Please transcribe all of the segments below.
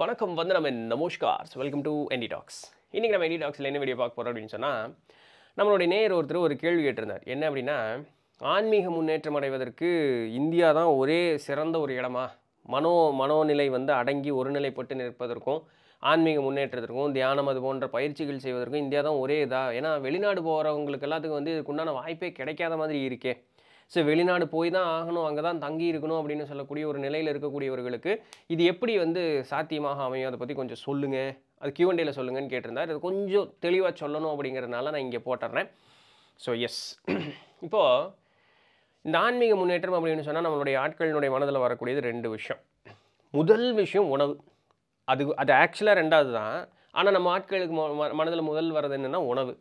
வணக்கம் வந்து நம்ம நமஸ்கார் வெல்கம் டு என்டி டாக்ஸ் இன்றைக்கி நம்ம என்டி டாக்ஸில் என்ன வீடியோ பார்க்க போகிறோம் அப்படின்னு சொன்னால் நம்மளுடைய நேர் ஒருத்தர் ஒரு கேள்வி கேட்டிருந்தார் என்ன அப்படின்னா ஆன்மீக முன்னேற்றம் அடைவதற்கு இந்தியா தான் ஒரே சிறந்த ஒரு இடமா மனோ மனோநிலை வந்து அடங்கி ஒருநிலைப்பட்டு நிற்பதற்கும் ஆன்மீக முன்னேற்றத்திற்கும் தியானம் அது போன்ற பயிற்சிகள் செய்வதற்கும் இந்தியா தான் ஒரே இதாக ஏன்னா வெளிநாடு போகிறவங்களுக்கு எல்லாத்துக்கும் வந்து இதுக்குண்டான வாய்ப்பே கிடைக்காத மாதிரி இருக்கே ஸோ வெளிநாடு போய் தான் ஆகணும் அங்கே தான் தங்கி இருக்கணும் அப்படின்னு சொல்லக்கூடிய ஒரு நிலையில் இருக்கக்கூடியவர்களுக்கு இது எப்படி வந்து சாத்தியமாக அமையும் அதை பற்றி கொஞ்சம் சொல்லுங்கள் அது கியூஎன்டேல சொல்லுங்கன்னு கேட்டிருந்தார் இது கொஞ்சம் தெளிவாக சொல்லணும் அப்படிங்கிறதுனால நான் இங்கே போட்டுறேன் ஸோ எஸ் இப்போது இந்த ஆன்மீக முன்னேற்றம் அப்படின்னு சொன்னால் நம்மளுடைய ஆட்களினுடைய மனதில் வரக்கூடியது ரெண்டு விஷயம் முதல் விஷயம் உணவு அது அது ஆக்சுவலாக ரெண்டாவது தான் ஆனால் நம்ம ஆட்களுக்கு மனதில் முதல் வர்றது என்னென்னா உணவு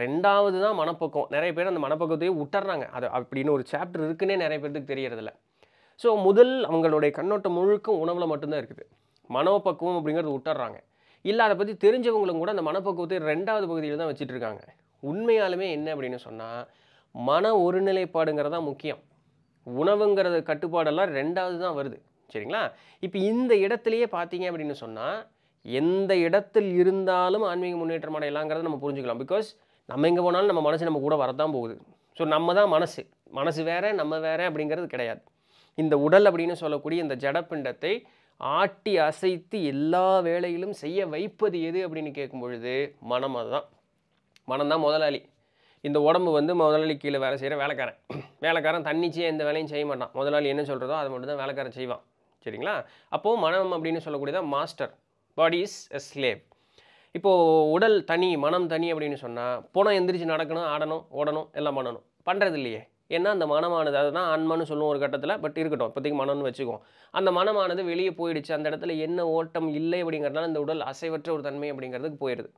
ரெண்டாவது தான் மனப்பக்கம் நிறைய பேர் அந்த மனப்பக்கத்தையே விட்டுறாங்க அது அப்படின்னு ஒரு சாப்டர் இருக்குன்னே நிறைய பேருக்கு தெரியறதில்ல ஸோ முதல் அவங்களுடைய கண்ணோட்டம் முழுக்க உணவில் மட்டும்தான் இருக்குது மனப்பக்குவம் அப்படிங்கிறது விட்டுறாங்க இல்லை அதை பற்றி தெரிஞ்சவங்களும் கூட அந்த மனப்பக்குவத்தை ரெண்டாவது பகுதியில் தான் வச்சுட்டு இருக்காங்க உண்மையாலுமே என்ன அப்படின்னு சொன்னால் மன ஒருநிலைப்பாடுங்கிறது தான் முக்கியம் உணவுங்கிறது கட்டுப்பாடெல்லாம் ரெண்டாவது தான் வருது சரிங்களா இப்போ இந்த இடத்துலையே பார்த்தீங்க அப்படின்னு சொன்னால் எந்த இடத்தில் இருந்தாலும் ஆன்மீக முன்னேற்றம் அடையலாங்கிறத நம்ம புரிஞ்சுக்கலாம் பிகாஸ் நம்ம எங்கே போனாலும் நம்ம மனசு நம்ம கூட வரதான் போகுது ஸோ நம்ம தான் மனசு மனசு வேறு நம்ம வேறு அப்படிங்கிறது கிடையாது இந்த உடல் அப்படின்னு சொல்லக்கூடிய இந்த ஜடப்பிண்டத்தை ஆட்டி அசைத்து எல்லா வேலையிலும் செய்ய வைப்பது எது அப்படின்னு கேட்கும் பொழுது மனம் அதுதான் தான் முதலாளி இந்த உடம்பு வந்து முதலாளி கீழே வேலை செய்கிற வேலைக்காரன் வேலைக்காரன் தன்னிச்சையாக எந்த வேலையும் செய்ய மாட்டான் முதலாளி என்ன சொல்கிறதோ அதை மட்டும் தான் வேலைக்காரன் செய்வான் சரிங்களா அப்போது மனம் அப்படின்னு சொல்லக்கூடியதான் master body is a slave இப்போது உடல் தனி மனம் தனி அப்படின்னு சொன்னால் போனால் எந்திரிச்சு நடக்கணும் ஆடணும் ஓடணும் எல்லாம் பண்ணணும் பண்ணுறது இல்லையே ஏன்னா அந்த மனமானது அதுதான் ஆன்மான்னு சொல்லும் ஒரு கட்டத்தில் பட் இருக்கட்டும் இப்போதைக்கு மனம்னு வச்சுக்கோம் அந்த மனமானது வெளியே போயிடுச்சு அந்த இடத்துல என்ன ஓட்டம் இல்லை அப்படிங்கிறதுனால அந்த உடல் அசைவற்ற ஒரு தன்மை அப்படிங்கிறதுக்கு போயிடுது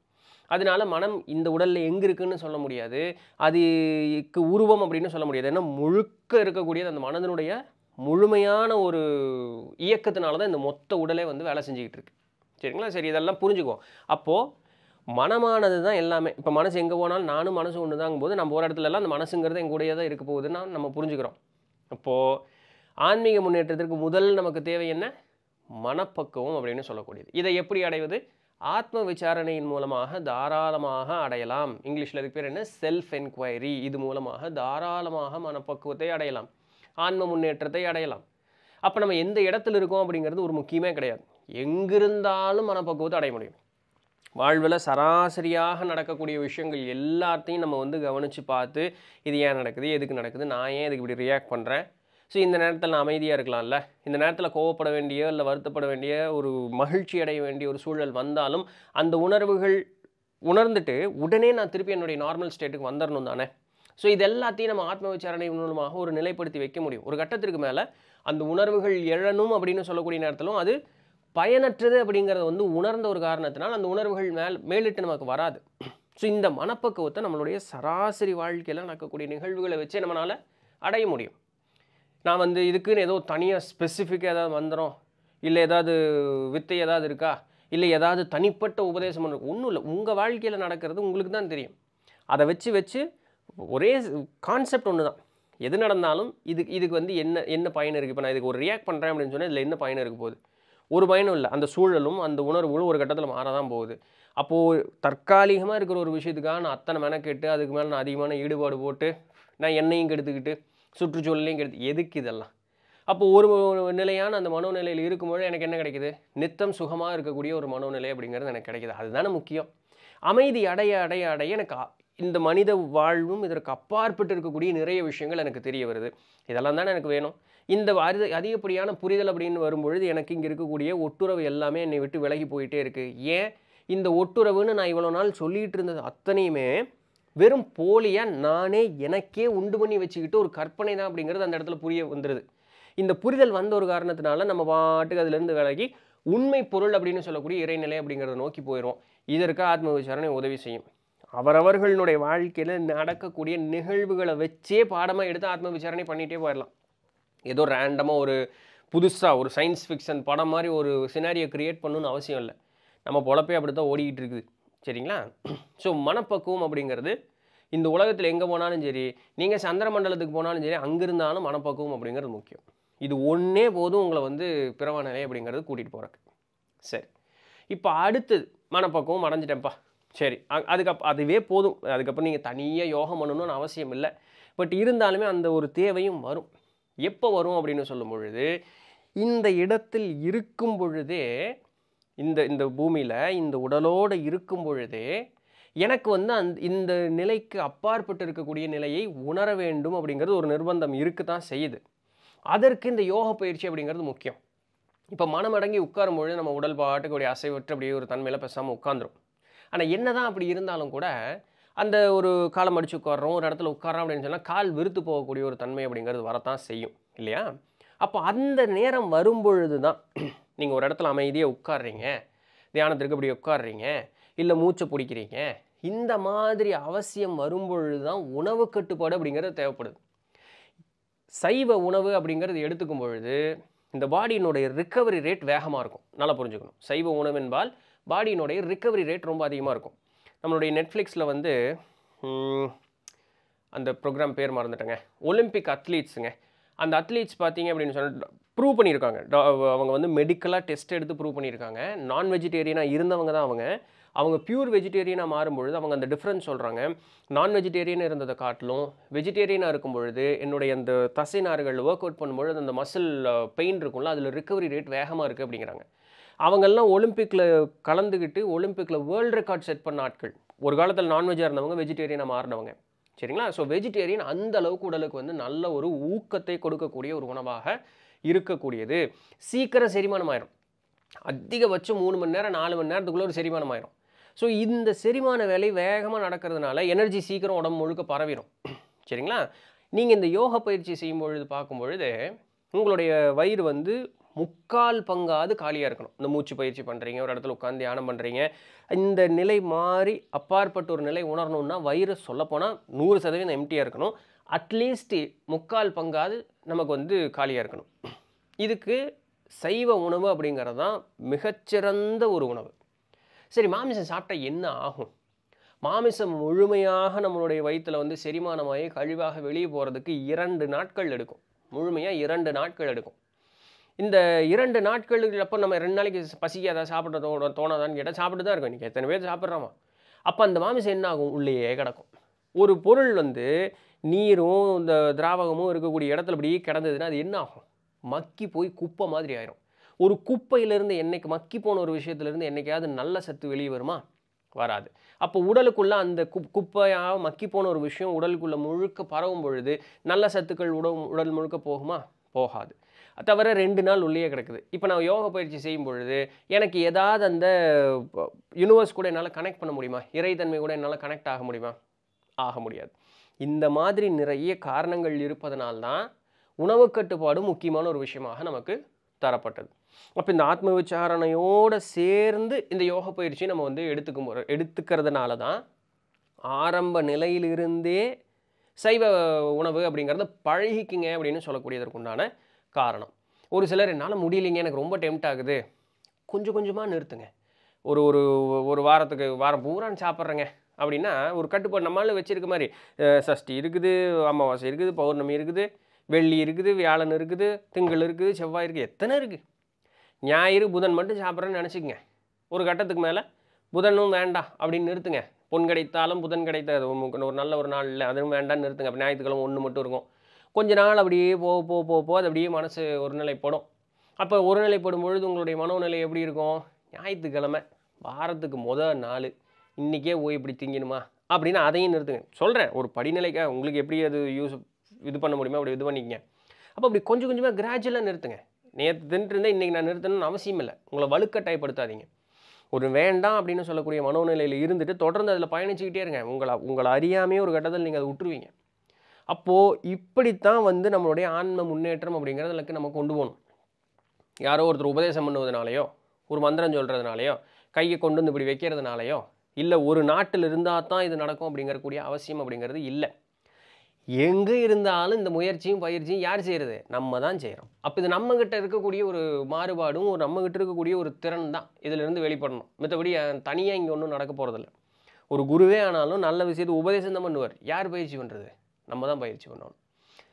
அதனால மனம் இந்த உடலில் எங்கே இருக்குன்னு சொல்ல முடியாது அதுக்கு உருவம் அப்படின்னு சொல்ல முடியாது ஏன்னா முழுக்க இருக்கக்கூடியது அந்த மனதினுடைய முழுமையான ஒரு இயக்கத்தினால தான் இந்த மொத்த உடலே வந்து வேலை செஞ்சுக்கிட்டு இருக்கு சரிங்களா சரி இதெல்லாம் புரிஞ்சுக்குவோம் அப்போது மனமானது தான் எல்லாமே இப்போ மனசு எங்கே போனாலும் நானும் மனசு ஒன்று தாங்கும் போது நம்ம ஒரு இடத்துலலாம் அந்த மனசுங்கிறது கூடையே தான் இருக்க போகுதுன்னா நம்ம புரிஞ்சுக்கிறோம் அப்போது ஆன்மீக முன்னேற்றத்திற்கு முதல் நமக்கு தேவை என்ன மனப்பக்குவம் அப்படின்னு சொல்லக்கூடியது இதை எப்படி அடைவது ஆத்ம விசாரணையின் மூலமாக தாராளமாக அடையலாம் இங்கிலீஷில் இதுக்கு பேர் என்ன செல்ஃப் என்கொயரி இது மூலமாக தாராளமாக மனப்பக்குவத்தை அடையலாம் ஆன்ம முன்னேற்றத்தை அடையலாம் அப்போ நம்ம எந்த இடத்துல இருக்கோம் அப்படிங்கிறது ஒரு முக்கியமே கிடையாது எங்கிருந்தாலும் மனப்பக்குவத்தை அடைய முடியும் வாழ்வில் சராசரியாக நடக்கக்கூடிய விஷயங்கள் எல்லாத்தையும் நம்ம வந்து கவனித்து பார்த்து இது ஏன் நடக்குது எதுக்கு நடக்குது நான் ஏன் இதுக்கு இப்படி ரியாக்ட் பண்ணுறேன் ஸோ இந்த நேரத்தில் நான் அமைதியாக இருக்கலாம்ல இந்த நேரத்தில் கோவப்பட வேண்டிய இல்லை வருத்தப்பட வேண்டிய ஒரு மகிழ்ச்சி அடைய வேண்டிய ஒரு சூழல் வந்தாலும் அந்த உணர்வுகள் உணர்ந்துட்டு உடனே நான் திருப்பி என்னுடைய நார்மல் ஸ்டேட்டுக்கு வந்துடணும் தானே ஸோ இது எல்லாத்தையும் நம்ம ஆத்ம விசாரணை மூலமாக ஒரு நிலைப்படுத்தி வைக்க முடியும் ஒரு கட்டத்திற்கு மேலே அந்த உணர்வுகள் எழணும் அப்படின்னு சொல்லக்கூடிய நேரத்திலும் அது பயனற்றது அப்படிங்கிறத வந்து உணர்ந்த ஒரு காரணத்தினால் அந்த உணர்வுகள் மேல் மேலிட்டு நமக்கு வராது ஸோ இந்த மனப்பக்குவத்தை நம்மளுடைய சராசரி வாழ்க்கையில் நடக்கக்கூடிய நிகழ்வுகளை வச்சே நம்மளால் அடைய முடியும் நான் வந்து இதுக்குன்னு ஏதோ தனியாக ஸ்பெசிஃபிக்காக ஏதாவது வந்துடும் இல்லை ஏதாவது வித்தை ஏதாவது இருக்கா இல்லை ஏதாவது தனிப்பட்ட உபதேசம் இருக்கும் ஒன்றும் இல்லை உங்கள் வாழ்க்கையில் நடக்கிறது உங்களுக்கு தான் தெரியும் அதை வச்சு வச்சு ஒரே கான்செப்ட் ஒன்று தான் எது நடந்தாலும் இது இதுக்கு வந்து என்ன என்ன பயன் இருக்குது இப்போ நான் இதுக்கு ஒரு ரியாக்ட் பண்ணுறேன் அப்படின்னு சொன்னால் இதில் என்ன பயன் இருக்க போகுது ஒரு பயனும் இல்லை அந்த சூழலும் அந்த உணர்வுகளும் ஒரு கட்டத்தில் மாற தான் போகுது அப்போது தற்காலிகமாக இருக்கிற ஒரு விஷயத்துக்காக நான் அத்தனை மெனக்கெட்டு அதுக்கு மேலே நான் அதிகமான ஈடுபாடு போட்டு நான் என்னையும் கெடுத்துக்கிட்டு சுற்றுச்சூழலையும் கெடுத்து எதுக்கு இதெல்லாம் அப்போது ஒரு நிலையான அந்த மனோநிலையில் இருக்கும்போது எனக்கு என்ன கிடைக்குது நித்தம் சுகமாக இருக்கக்கூடிய ஒரு மனோநிலை அப்படிங்கிறது எனக்கு கிடைக்கிது அதுதானே முக்கியம் அமைதி அடைய அடைய அடைய எனக்கு இந்த மனித வாழ்வும் இதற்கு அப்பாற்பட்டு இருக்கக்கூடிய நிறைய விஷயங்கள் எனக்கு தெரிய வருது இதெல்லாம் தானே எனக்கு வேணும் இந்த அதி அதிகப்படியான புரிதல் அப்படின்னு வரும்பொழுது எனக்கு இங்கே இருக்கக்கூடிய ஒட்டுறவு எல்லாமே என்னை விட்டு விலகி போயிட்டே இருக்குது ஏன் இந்த ஒட்டுறவுன்னு நான் இவ்வளோ நாள் சொல்லிகிட்டு இருந்தது அத்தனையுமே வெறும் போலியாக நானே எனக்கே உண்டு பண்ணி வச்சுக்கிட்டு ஒரு கற்பனை தான் அப்படிங்கிறது அந்த இடத்துல புரிய வந்துடுது இந்த புரிதல் வந்த ஒரு காரணத்தினால நம்ம பாட்டுக்கு அதுலேருந்து விலகி உண்மை பொருள் அப்படின்னு சொல்லக்கூடிய இறைநிலை அப்படிங்கிறத நோக்கி போயிடுவோம் இதற்கு ஆத்ம விசாரணை உதவி செய்யும் அவரவர்களுடைய வாழ்க்கையில் நடக்கக்கூடிய நிகழ்வுகளை வச்சே பாடமாக எடுத்து ஆத்ம விசாரணை பண்ணிகிட்டே போயிடலாம் ஏதோ ரேண்டமாக ஒரு புதுசாக ஒரு சயின்ஸ் ஃபிக்ஷன் படம் மாதிரி ஒரு சினாரியை க்ரியேட் பண்ணணுன்னு அவசியம் இல்லை நம்ம பொழப்பே அப்படி தான் ஓடிக்கிட்டு இருக்குது சரிங்களா ஸோ மனப்பக்குவம் அப்படிங்கிறது இந்த உலகத்தில் எங்கே போனாலும் சரி நீங்கள் சந்திர மண்டலத்துக்கு போனாலும் சரி அங்கிருந்தாலும் மனப்பக்குவம் அப்படிங்கிறது முக்கியம் இது ஒன்றே போதும் உங்களை வந்து பிறவான நிலை அப்படிங்கிறது கூட்டிகிட்டு போகிறக்கு சரி இப்போ அடுத்தது மனப்பக்குவம் அடைஞ்சிட்டேன்ப்பா சரி அதுக்கப் அதுவே போதும் அதுக்கப்புறம் நீங்கள் தனியாக யோகம் பண்ணணும்னு அவசியம் இல்லை பட் இருந்தாலுமே அந்த ஒரு தேவையும் வரும் எப்போ வரும் அப்படின்னு சொல்லும் பொழுது இந்த இடத்தில் இருக்கும் பொழுதே இந்த இந்த பூமியில் இந்த உடலோடு இருக்கும் பொழுதே எனக்கு வந்து அந் இந்த நிலைக்கு அப்பாற்பட்டு இருக்கக்கூடிய நிலையை உணர வேண்டும் அப்படிங்கிறது ஒரு நிர்பந்தம் இருக்கு தான் செய்யுது அதற்கு இந்த யோக பயிற்சி அப்படிங்கிறது முக்கியம் இப்போ மனமடங்கி உட்காரும் பொழுது நம்ம உடல் அப்படியே அசைவற்று அப்படியே ஒரு தன்மையில் பேசாமல் உட்காந்துரும் ஆனால் என்ன தான் அப்படி இருந்தாலும் கூட அந்த ஒரு காலம் அடித்து உட்காடுறோம் ஒரு இடத்துல உட்காரோம் அப்படின்னு சொன்னால் கால் விருத்து போகக்கூடிய ஒரு தன்மை அப்படிங்கிறது வரத்தான் செய்யும் இல்லையா அப்போ அந்த நேரம் வரும்பொழுது தான் நீங்கள் ஒரு இடத்துல அமைதியாக உட்காடுறீங்க தியானத்திற்கு இப்படி உட்காடுறீங்க இல்லை மூச்சை பிடிக்கிறீங்க இந்த மாதிரி அவசியம் வரும்பொழுது தான் உணவு கட்டுப்பாடு அப்படிங்கிறது தேவைப்படுது சைவ உணவு அப்படிங்கிறது எடுத்துக்கும் பொழுது இந்த பாடியினுடைய ரிக்கவரி ரேட் வேகமாக இருக்கும் நல்லா புரிஞ்சுக்கணும் சைவ உணவு என்பால் பாடியினுடைய ரிக்கவரி ரேட் ரொம்ப அதிகமாக இருக்கும் நம்மளுடைய நெட்ஃப்ளிக்ஸில் வந்து அந்த ப்ரோக்ராம் பேர் மறந்துட்டேங்க ஒலிம்பிக் அத்லீட்ஸுங்க அந்த அத்லீட்ஸ் பார்த்தீங்க அப்படின்னு சொன்னால் ப்ரூவ் பண்ணியிருக்காங்க அவங்க வந்து மெடிக்கலாக டெஸ்ட் எடுத்து ப்ரூவ் பண்ணியிருக்காங்க நான் வெஜிடேரியனாக இருந்தவங்க தான் அவங்க அவங்க பியூர் வெஜிடேரியனாக மாறும்பொழுது அவங்க அந்த டிஃப்ரென்ஸ் சொல்கிறாங்க நான் வெஜிடேரியன் இருந்ததை காட்டிலும் வெஜிடேரியனாக இருக்கும் பொழுது என்னுடைய அந்த தசைநார்கள் ஒர்க் அவுட் பண்ணும்பொழுது அந்த மசில் பெயின் இருக்கும்ல அதில் ரிக்கவரி ரேட் வேகமாக இருக்குது அப்படிங்கிறாங்க அவங்கெல்லாம் ஒலிம்பிக்கில் கலந்துக்கிட்டு ஒலிம்பிக்கில் வேர்ல்டு ரெக்கார்ட் செட் பண்ண ஆட்கள் ஒரு காலத்தில் நான்வெஜ்ஜாக இருந்தவங்க வெஜிடேரியனாக மாறினவங்க சரிங்களா ஸோ வெஜிடேரியன் அந்த அளவுக்கு உடலுக்கு வந்து நல்ல ஒரு ஊக்கத்தை கொடுக்கக்கூடிய ஒரு உணவாக இருக்கக்கூடியது சீக்கிரம் செரிமானம் ஆயிரும் அதிகபட்சம் மூணு மணி நேரம் நாலு மணி நேரத்துக்குள்ளே ஒரு செரிமானம் ஆயிரும் ஸோ இந்த செரிமான வேலை வேகமாக நடக்கிறதுனால எனர்ஜி சீக்கிரம் உடம்பு முழுக்க பரவிடும் சரிங்களா நீங்கள் இந்த யோக பயிற்சி செய்யும் பொழுது பார்க்கும் பொழுது உங்களுடைய வயிறு வந்து முக்கால் பங்காவது காலியாக இருக்கணும் இந்த மூச்சு பயிற்சி பண்ணுறீங்க ஒரு இடத்துல உட்காந்து தியானம் பண்ணுறீங்க இந்த நிலை மாறி அப்பாற்பட்ட ஒரு நிலை உணரணும்னா வயிறு சொல்லப்போனால் நூறு சதவீதம் எம்டியாக இருக்கணும் அட்லீஸ்ட்டு முக்கால் பங்காவது நமக்கு வந்து காலியாக இருக்கணும் இதுக்கு சைவ உணவு அப்படிங்கிறது தான் மிகச்சிறந்த ஒரு உணவு சரி மாமிசம் சாப்பிட்டா என்ன ஆகும் மாமிசம் முழுமையாக நம்மளுடைய வயிற்றில் வந்து செரிமானமாகி கழிவாக வெளியே போகிறதுக்கு இரண்டு நாட்கள் எடுக்கும் முழுமையாக இரண்டு நாட்கள் எடுக்கும் இந்த இரண்டு நாட்கள் அப்போ நம்ம ரெண்டு நாளைக்கு பசிக்காதா சாப்பிட தோணாதான்னு கேட்டால் சாப்பிட்டு தான் இருக்கும் எத்தனை பேர் சாப்பிட்றாமா அப்போ அந்த மாமிசம் என்ன ஆகும் உள்ளேயே கிடக்கும் ஒரு பொருள் வந்து நீரும் இந்த திராவகமும் இருக்கக்கூடிய இடத்துல அப்படியே கிடந்ததுன்னா அது என்ன ஆகும் மக்கி போய் குப்பை மாதிரி ஆயிரும் ஒரு குப்பையிலேருந்து என்னைக்கு மக்கி போன ஒரு விஷயத்துலேருந்து என்றைக்காவது நல்ல சத்து வெளியே வருமா வராது அப்போ உடலுக்குள்ளே அந்த குப் குப்பையாக மக்கி போன ஒரு விஷயம் உடலுக்குள்ளே முழுக்க பரவும் பொழுது நல்ல சத்துக்கள் உடல் உடல் முழுக்க போகுமா போகாது தவிர ரெண்டு நாள் உள்ளே கிடக்குது இப்போ நான் யோக பயிற்சி செய்யும் பொழுது எனக்கு ஏதாவது அந்த யூனிவர்ஸ் கூட என்னால் கனெக்ட் பண்ண முடியுமா இறைத்தன்மை கூட என்னால் கனெக்ட் ஆக முடியுமா ஆக முடியாது இந்த மாதிரி நிறைய காரணங்கள் இருப்பதனால்தான் உணவு கட்டுப்பாடு முக்கியமான ஒரு விஷயமாக நமக்கு தரப்பட்டது அப்போ இந்த ஆத்ம விசாரணையோடு சேர்ந்து இந்த யோக பயிற்சியை நம்ம வந்து எடுத்துக்கும் எடுத்துக்கிறதுனால தான் ஆரம்ப நிலையிலிருந்தே சைவ உணவு அப்படிங்கிறத பழகிக்குங்க அப்படின்னு சொல்லக்கூடியதற்குண்டான காரணம் ஒரு சிலர் என்னால் முடியலைங்க எனக்கு ரொம்ப டெம்ட் ஆகுது கொஞ்சம் கொஞ்சமாக நிறுத்துங்க ஒரு ஒரு ஒரு வாரத்துக்கு வாரம் பூரானு சாப்பிட்றேங்க அப்படின்னா ஒரு கட்டுப்பாடு நம்மளால வச்சுருக்க மாதிரி சஷ்டி இருக்குது அமாவாசை இருக்குது பௌர்ணமி இருக்குது வெள்ளி இருக்குது வியாழன் இருக்குது திங்கள் இருக்குது செவ்வாய் இருக்குது எத்தனை இருக்குது ஞாயிறு புதன் மட்டும் சாப்பிட்றேன்னு நினச்சிக்கங்க ஒரு கட்டத்துக்கு மேலே புதனும் வேண்டாம் அப்படின்னு நிறுத்துங்க பொன் கிடைத்தாலும் புதன் கிடைத்த ஒரு நல்ல ஒரு நாள் இல்லை அதுவும் வேண்டாம்னு நிறுத்துங்க அப்போ ஞாயிற்றுக்கிழமை ஒன்று மட்டும் இருக்கும் கொஞ்ச நாள் அப்படியே போக போக போக போக அது அப்படியே மனசு ஒரு நிலைப்படும் அப்போ ஒரு நிலைப்படும் பொழுது உங்களுடைய மனோநிலை எப்படி இருக்கும் ஞாயிற்றுக்கிழமை வாரத்துக்கு முதல் நாள் இன்றைக்கே ஓய் இப்படி திங்கணுமா அப்படின்னு அதையும் நிறுத்துங்க சொல்கிறேன் ஒரு படிநிலைக்காக உங்களுக்கு எப்படி அது யூஸ் இது பண்ண முடியுமோ அப்படி இது பண்ணிக்கங்க அப்போ அப்படி கொஞ்சம் கொஞ்சமாக கிராஜுவலாக நிறுத்துங்க நேற்று தின்ட்டுருந்தேன் இன்றைக்கி நான் நிறுத்தணும்னு அவசியம் இல்லை உங்களை வழுக்க டைப்படுத்தாதீங்க ஒரு வேண்டாம் அப்படின்னு சொல்லக்கூடிய மனோநிலையில் இருந்துட்டு தொடர்ந்து அதில் பயணிச்சுக்கிட்டே இருங்க உங்களை உங்களை அறியாமே ஒரு கட்டத்தில் நீங்கள் அதை விட்டுருவீங்க அப்போது இப்படித்தான் வந்து நம்மளுடைய ஆன்ம முன்னேற்றம் அப்படிங்கிறதுக்கு நம்ம கொண்டு போகணும் யாரோ ஒருத்தர் உபதேசம் பண்ணுவதனாலையோ ஒரு மந்திரம் சொல்கிறதுனாலையோ கையை கொண்டு வந்து இப்படி வைக்கிறதுனாலையோ இல்லை ஒரு நாட்டில் இருந்தால் தான் இது நடக்கும் அப்படிங்கிறக்கூடிய அவசியம் அப்படிங்கிறது இல்லை எங்கே இருந்தாலும் இந்த முயற்சியும் பயிற்சியும் யார் செய்கிறது நம்ம தான் செய்கிறோம் அப்போ இது நம்மக்கிட்ட இருக்கக்கூடிய ஒரு மாறுபாடும் ஒரு நம்மக்கிட்ட இருக்கக்கூடிய ஒரு திறன் தான் இதிலிருந்து வெளிப்படணும் மற்றபடி தனியாக இங்கே ஒன்றும் நடக்க போகிறதில்ல ஒரு குருவே ஆனாலும் நல்ல விஷயத்து உபதேசம் தான் பண்ணுவார் யார் பயிற்சி பண்ணுறது நம்ம தான் பயிற்சி பண்ணணும்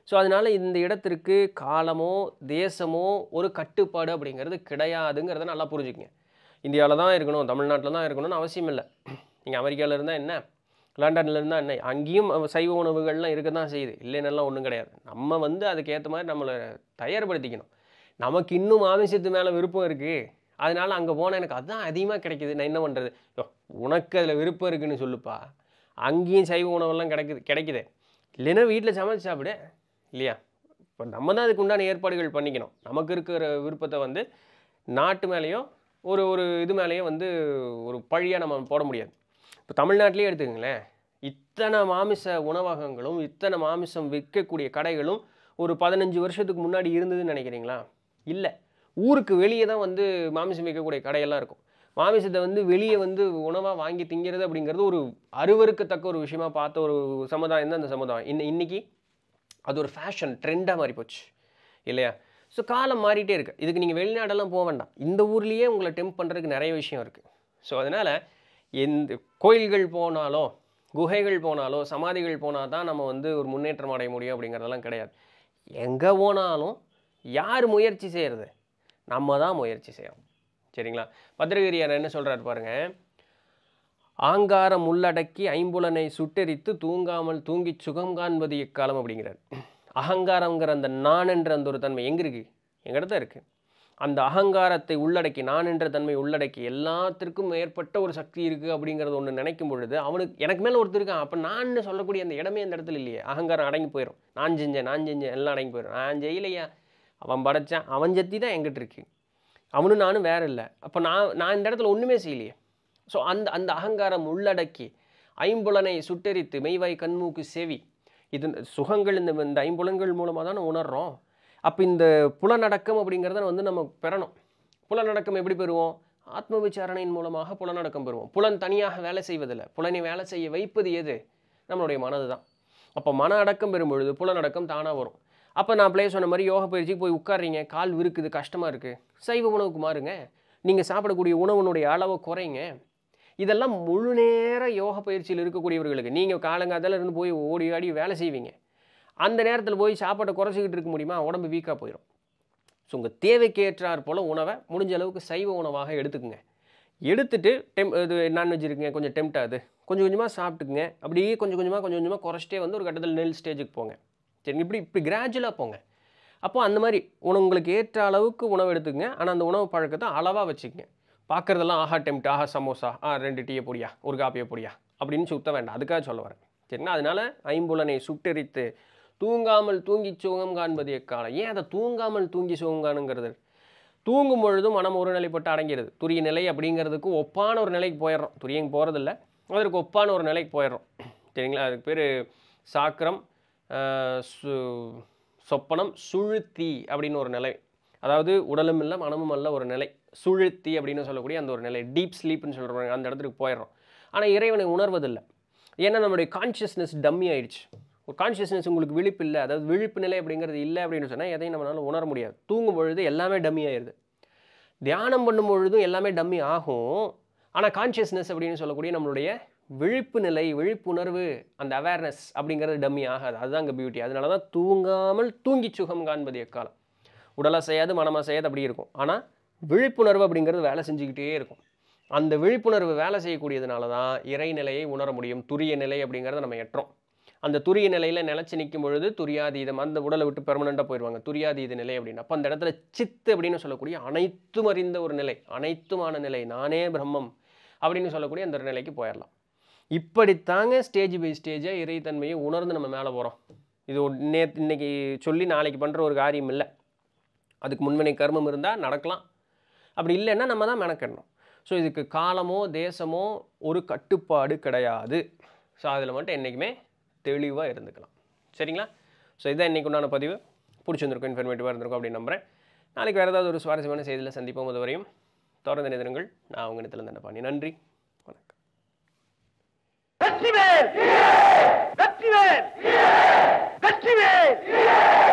ஸோ அதனால் இந்த இடத்திற்கு காலமோ தேசமோ ஒரு கட்டுப்பாடு அப்படிங்கிறது கிடையாதுங்கிறத நல்லா புரிஞ்சுக்கங்க இந்தியாவில் தான் இருக்கணும் தமிழ்நாட்டில் தான் இருக்கணும்னு அவசியம் இல்லை நீங்கள் அமெரிக்காவில் இருந்தால் என்ன லண்டன்லேருந்து இருந்தால் என்ன அங்கேயும் சைவ உணவுகள்லாம் இருக்க தான் செய்யுது இல்லைன்னெல்லாம் ஒன்றும் கிடையாது நம்ம வந்து அதுக்கேற்ற மாதிரி நம்மளை தயார்படுத்திக்கணும் நமக்கு இன்னும் ஆவேசத்து மேலே விருப்பம் இருக்குது அதனால் அங்கே போனால் எனக்கு அதுதான் அதிகமாக கிடைக்கிது நான் என்ன பண்ணுறது உனக்கு அதில் விருப்பம் இருக்குதுன்னு சொல்லுப்பா அங்கேயும் சைவ உணவெல்லாம் கிடைக்குது கிடைக்குது இல்லைன்னா வீட்டில் சமைச்சு சாப்பிடு இல்லையா இப்போ நம்ம தான் அதுக்கு உண்டான ஏற்பாடுகள் பண்ணிக்கணும் நமக்கு இருக்கிற விருப்பத்தை வந்து நாட்டு மேலேயும் ஒரு ஒரு இது மேலேயும் வந்து ஒரு பழியாக நம்ம போட முடியாது இப்போ தமிழ்நாட்டிலே எடுத்துக்கங்களேன் இத்தனை மாமிச உணவகங்களும் இத்தனை மாமிசம் விற்கக்கூடிய கடைகளும் ஒரு பதினஞ்சு வருஷத்துக்கு முன்னாடி இருந்ததுன்னு நினைக்கிறீங்களா இல்லை ஊருக்கு வெளியே தான் வந்து மாமிசம் விற்கக்கூடிய கடையெல்லாம் இருக்கும் மாமிசத்தை வந்து வெளியே வந்து உணவாக வாங்கி திங்கிறது அப்படிங்கிறது ஒரு அறுவருக்கத்தக்க ஒரு விஷயமாக பார்த்த ஒரு சமுதாயம் தான் அந்த சமுதாயம் இன்ன இன்றைக்கி அது ஒரு ஃபேஷன் ட்ரெண்டாக மாறி போச்சு இல்லையா ஸோ காலம் மாறிட்டே இருக்குது இதுக்கு நீங்கள் வெளிநாடெல்லாம் போக வேண்டாம் இந்த ஊர்லேயே உங்களை டெம்ப் பண்ணுறதுக்கு நிறைய விஷயம் இருக்குது ஸோ அதனால் எந்த கோயில்கள் போனாலோ குகைகள் போனாலோ சமாதிகள் போனால் தான் நம்ம வந்து ஒரு முன்னேற்றம் அடைய முடியும் அப்படிங்கிறதெல்லாம் கிடையாது எங்கே போனாலும் யார் முயற்சி செய்கிறது நம்ம தான் முயற்சி செய்யணும் சரிங்களா பத்திரகிரியார் என்ன சொல்கிறார் பாருங்கள் ஆங்காரம் உள்ளடக்கி ஐம்புலனை சுட்டெரித்து தூங்காமல் தூங்கி சுகம் காண்பது இக்காலம் அப்படிங்கிறார் அகங்காரங்கிற அந்த நான் என்ற அந்த ஒரு தன்மை எங்கே இருக்குது எங்கிட்ட தான் இருக்குது அந்த அகங்காரத்தை உள்ளடக்கி நான் என்ற தன்மை உள்ளடக்கி எல்லாத்திற்கும் மேற்பட்ட ஒரு சக்தி இருக்குது அப்படிங்கிறது ஒன்று நினைக்கும் பொழுது அவனுக்கு எனக்கு மேலே ஒருத்தர் இருக்கான் அப்போ நான் சொல்லக்கூடிய அந்த இடமே அந்த இடத்துல இல்லையே அகங்காரம் அடங்கி போயிடும் நான் செஞ்சேன் நான் செஞ்சேன் எல்லாம் அடங்கி போயிடும் நான் செய்யலையா அவன் படைச்சான் அவன் ஜத்தி தான் எங்கிட்ட இருக்கு அவனும் நானும் வேற இல்லை அப்போ நான் நான் இந்த இடத்துல ஒன்றுமே செய்யலையே ஸோ அந்த அந்த அகங்காரம் உள்ளடக்கி ஐம்புலனை சுட்டெரித்து மெய்வாய் கண்மூக்கு செவி இது சுகங்கள் இந்த இந்த ஐம்புலங்கள் மூலமாக தானே உணர்றோம் அப்போ இந்த புலநடக்கம் அப்படிங்கிறத வந்து நம்ம பெறணும் புலநடக்கம் எப்படி பெறுவோம் ஆத்ம விசாரணையின் மூலமாக புலநடக்கம் பெறுவோம் புலன் தனியாக வேலை செய்வதில்லை புலனை வேலை செய்ய வைப்பது எது நம்மளுடைய மனது தான் அப்போ மன அடக்கம் பெறும்பொழுது புலநடக்கம் தானாக வரும் அப்போ நான் பிள்ளைய சொன்ன மாதிரி யோக பயிற்சிக்கு போய் உட்காறீங்க கால் விருக்குது கஷ்டமாக இருக்குது சைவ உணவுக்கு மாறுங்க நீங்கள் சாப்பிடக்கூடிய உணவுனுடைய அளவை குறைங்க இதெல்லாம் முழு நேர யோக பயிற்சியில் இருக்கக்கூடியவர்களுக்கு நீங்கள் காலங்காலத்தில் இருந்து போய் ஓடி ஆடி வேலை செய்வீங்க அந்த நேரத்தில் போய் சாப்பாட்டை குறைச்சிக்கிட்டு இருக்க முடியுமா உடம்பு வீக்காக போயிடும் ஸோ உங்கள் தேவைக்கு ஏற்றார் போல் உணவை முடிஞ்ச அளவுக்கு சைவ உணவாக எடுத்துக்கோங்க எடுத்துட்டு டெம் இது நான்வெஜ் இருக்குங்க கொஞ்சம் டெம்ட் ஆகுது கொஞ்சம் கொஞ்சமாக சாப்பிட்டுக்குங்க அப்படியே கொஞ்சம் கொஞ்சமாக கொஞ்சம் கொஞ்சமாக குறைச்சிட்டே வந்து ஒரு கட்டத்தில் நெல் ஸ்டேஜுக்கு போங்க சரி இப்படி இப்படி கிராஜுவலாக போங்க அப்போது அந்த மாதிரி உணவுங்களுக்கு உங்களுக்கு ஏற்ற அளவுக்கு உணவு எடுத்துக்கங்க ஆனால் அந்த உணவு பழக்கத்தை அளவாக வச்சுக்கோங்க பார்க்குறதெல்லாம் ஆஹா டெம்ட் ஆஹா சமோசா ஆ ரெண்டு டீயை பொடியா ஒரு காப்பியை பொடியா அப்படின்னு சுத்த வேண்டாம் அதுக்காக சொல்ல வரேன் சரிங்களா அதனால் ஐம்புலனை சுட்டெரித்து தூங்காமல் தூங்கி சுகம் காண்பது எக்காலம் ஏன் அதை தூங்காமல் தூங்கி சோகம் காணுங்கிறது தூங்கும் பொழுதும் மனம் ஒரு நிலைப்பட்டு அடங்கிறது துரிய நிலை அப்படிங்கிறதுக்கு ஒப்பான ஒரு நிலைக்கு போயிடுறோம் துரியங்க போகிறதில்ல அதற்கு ஒப்பான ஒரு நிலைக்கு போயிடுறோம் சரிங்களா அதுக்கு பேர் சாக்கரம் சு சொப்பனம் சுழுத்தி அப்படின்னு ஒரு நிலை அதாவது உடலும் இல்லை மனமும் அல்ல ஒரு நிலை சுழுத்தி அப்படின்னு சொல்லக்கூடிய அந்த ஒரு நிலை டீப் ஸ்லீப்னு சொல்கிறாங்க அந்த இடத்துக்கு போயிடுறோம் ஆனால் இறைவனை உணர்வதில்லை ஏன்னா நம்முடைய கான்ஷியஸ்னஸ் டம்மி ஆயிடுச்சு ஒரு கான்ஷியஸ்னஸ் உங்களுக்கு விழிப்பு இல்லை அதாவது விழிப்பு நிலை அப்படிங்கிறது இல்லை அப்படின்னு சொன்னால் எதையும் நம்மளால் உணர முடியாது தூங்கும் பொழுது எல்லாமே டம்மி ஆயிடுது தியானம் பண்ணும் பொழுதும் எல்லாமே டம்மி ஆகும் ஆனால் கான்ஷியஸ்னஸ் அப்படின்னு சொல்லக்கூடிய நம்மளுடைய விழிப்பு நிலை விழிப்புணர்வு அந்த அவேர்னஸ் அப்படிங்கிறது டம்மி ஆகாது அதுதான் அங்கே பியூட்டி அதனால தான் தூங்காமல் தூங்கி சுகம் காண்பது எக்காலம் உடலாக செய்யாது மனமாக செய்யாது அப்படி இருக்கும் ஆனால் விழிப்புணர்வு அப்படிங்கிறது வேலை செஞ்சுக்கிட்டே இருக்கும் அந்த விழிப்புணர்வு வேலை செய்யக்கூடியதுனால தான் இறைநிலையை உணர முடியும் துரிய நிலை அப்படிங்கிறத நம்ம எட்டுறோம் அந்த துரிய நிலையில் நிலச்சி நிற்கும் பொழுது துரியாதீதம் அந்த உடலை விட்டு பெர்மனெண்ட்டாக போயிடுவாங்க துரியாதீத நிலை அப்படின்னு அப்போ அந்த இடத்துல சித்து அப்படின்னு சொல்லக்கூடிய அனைத்தும் அறிந்த ஒரு நிலை அனைத்துமான நிலை நானே பிரம்மம் அப்படின்னு சொல்லக்கூடிய அந்த ஒரு நிலைக்கு போயிடலாம் இப்படித்தாங்க ஸ்டேஜ் பை ஸ்டேஜாக இறைத்தன்மையை உணர்ந்து நம்ம மேலே போகிறோம் இது நே இன்னைக்கு சொல்லி நாளைக்கு பண்ணுற ஒரு காரியம் இல்லை அதுக்கு முன்வினை கர்மம் இருந்தால் நடக்கலாம் அப்படி இல்லைன்னா நம்ம தான் மெனக்கிடணும் ஸோ இதுக்கு காலமோ தேசமோ ஒரு கட்டுப்பாடு கிடையாது ஸோ அதில் மட்டும் என்றைக்குமே தெளிவாக இருந்துக்கலாம் சரிங்களா ஸோ இதான் இன்றைக்கு உண்டான பதிவு பிடிச்சிருந்துருக்கும் இன்ஃபர்மேட்டிவாக இருந்திருக்கும் அப்படின்னு நம்புகிறேன் நாளைக்கு வேறு ஏதாவது ஒரு சுவாரஸ்யமான செய்தியில் சந்திப்போம் அதுவரையும் தொடர்ந்து நிதிரங்கள் நான் உங்கள் இடத்துல தண்டை பண்ணி நன்றி வணக்கம் வெற்றிவேல் வெற்றிவேல் வெற்றிவேல்